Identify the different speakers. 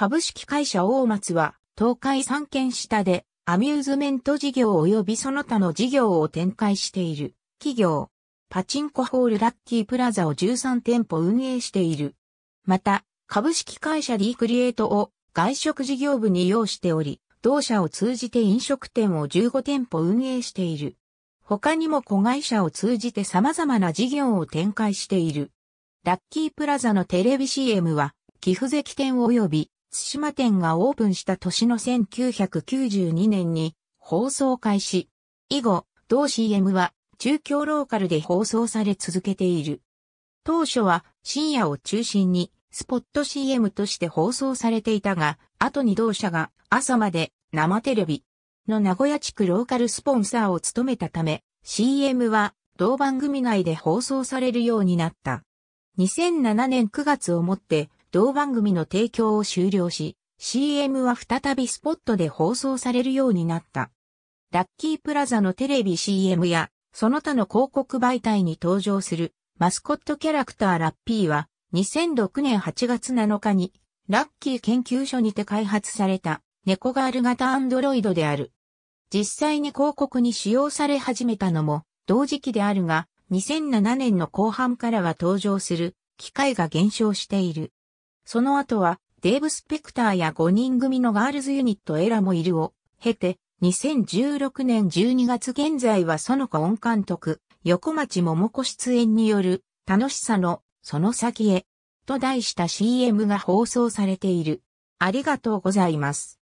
Speaker 1: 株式会社大松は、東海3県下で、アミューズメント事業及びその他の事業を展開している、企業。パチンコホールラッキープラザを13店舗運営している。また、株式会社リークリエイトを外食事業部に要しており、同社を通じて飲食店を15店舗運営している。他にも子会社を通じて様々な事業を展開している。ラッキープラザのテレビ CM は、寄付関店及び津島店がオープンした年の1992年に放送開始。以後、同 CM は中京ローカルで放送され続けている。当初は深夜を中心にスポット CM として放送されていたが、後に同社が朝まで生テレビの名古屋地区ローカルスポンサーを務めたため、CM は同番組内で放送されるようになった。2007年9月をもって同番組の提供を終了し、CM は再びスポットで放送されるようになった。ラッキープラザのテレビ CM や、その他の広告媒体に登場するマスコットキャラクターラッピーは、2006年8月7日に、ラッキー研究所にて開発された、猫ガール型アンドロイドである。実際に広告に使用され始めたのも、同時期であるが、2007年の後半からは登場する、機会が減少している。その後は、デーブ・スペクターや5人組のガールズユニットエラもいるを、経て、2016年12月現在はその子音監督、横町桃子出演による、楽しさの、その先へ、と題した CM が放送されている。ありがとうございます。